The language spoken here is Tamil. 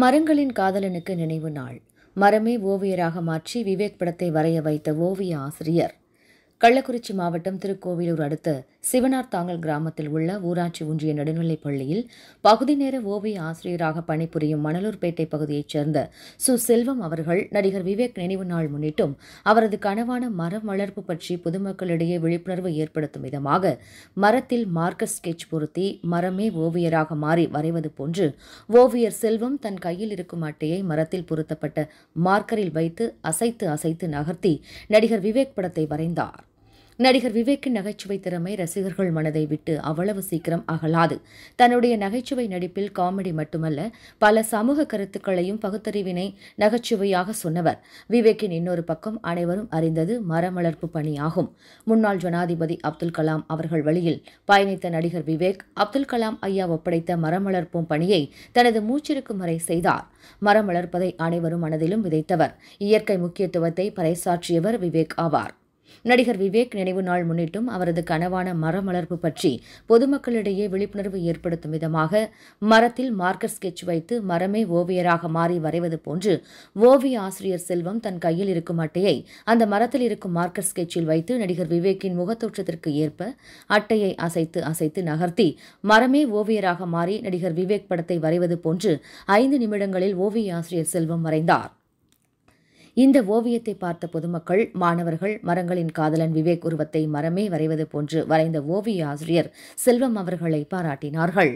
மரங்களின் காதலனுக்கு நினைவு நாள் மரமே ஓவியராக மாற்றி விவேக் படத்தை வரைய வைத்த ஓவிய ஆசிரியர் கள்ளக்குறிச்சி மாவட்டம் திருக்கோவிலூர் அடுத்த சிவனார் தாங்கல் கிராமத்தில் உள்ள ஊராட்சி ஒன்றிய நடுநிலைப் பள்ளியில் பகுதி நேர ஓவிய ஆசிரியராக பணிபுரியும் மணலூர்பேட்டை பகுதியைச் சேர்ந்த சு செல்வம் அவர்கள் நடிகர் விவேக் நினைவு நாள் முன்னிட்டும் அவரது கனவான மரம் வளர்ப்பு பற்றி பொதுமக்களிடையே விழிப்புணர்வு ஏற்படுத்தும் விதமாக மரத்தில் மார்க்க ஸ்கெட்ச் பொருத்தி மரமே ஓவியராக மாறி வரைவது போன்று ஓவியர் செல்வம் தன் கையில் இருக்கும் அட்டையை மரத்தில் பொருத்தப்பட்ட மார்க்கரில் வைத்து அசைத்து அசைத்து நகர்த்தி நடிகர் விவேக் படத்தை வரைந்தார் நடிகர் விவேக்கின் நகைச்சுவை திறமை ரசிகர்கள் மனதை விட்டு அவ்வளவு சீக்கிரம் அகலாது தன்னுடைய நகைச்சுவை நடிப்பில் காமெடி மட்டுமல்ல பல சமூக கருத்துக்களையும் பகுத்தறிவினை நகைச்சுவையாக சொன்னவர் விவேக்கின் இன்னொரு பக்கம் அனைவரும் அறிந்தது மரமளர்ப்பு பணியாகும் முன்னாள் ஜனாதிபதி அப்துல் கலாம் அவர்கள் வழியில் பயணித்த நடிகர் விவேக் அப்துல் கலாம் ஐயா ஒப்படைத்த மரமளர்ப்பும் பணியை தனது மூச்சிருக்கும் வரை செய்தார் மரம் வளர்ப்பதை அனைவரும் மனதிலும் விதைத்தவர் இயற்கை முக்கியத்துவத்தை பறைசாற்றியவர் விவேக் ஆவார் நடிகர் விவேக் நினைவு நாள் முன்னிட்டும் அவரது கனவான வளர்ப்பு பற்றி பொதுமக்களிடையே விழிப்புணர்வு ஏற்படுத்தும் விதமாக மரத்தில் மார்க்கர் ஸ்கெட்ச் வைத்து மரமே ஓவியராக மாறி வரைவது போன்று ஓவிய ஆசிரியர் செல்வம் தன் கையில் இருக்கும் அட்டையை அந்த மரத்தில் இருக்கும் மார்க்கர் ஸ்கெட்சில் வைத்து நடிகர் விவேக்கின் முகத்தோற்றத்திற்கு ஏற்ப அட்டையை அசைத்து அசைத்து நகர்த்தி மரமே ஓவியராக மாறி நடிகர் விவேக் படத்தை வரைவது போன்று ஐந்து நிமிடங்களில் ஓவிய ஆசிரியர் செல்வம் வரைந்தார் இந்த ஓவியத்தை பார்த்த பொதுமக்கள் மாணவர்கள் மரங்களின் காதலன் விவேக் உருவத்தை மரமே வரைவது போன்று வரைந்த ஓவிய ஆசிரியர் செல்வம் அவர்களை பாராட்டினார்கள்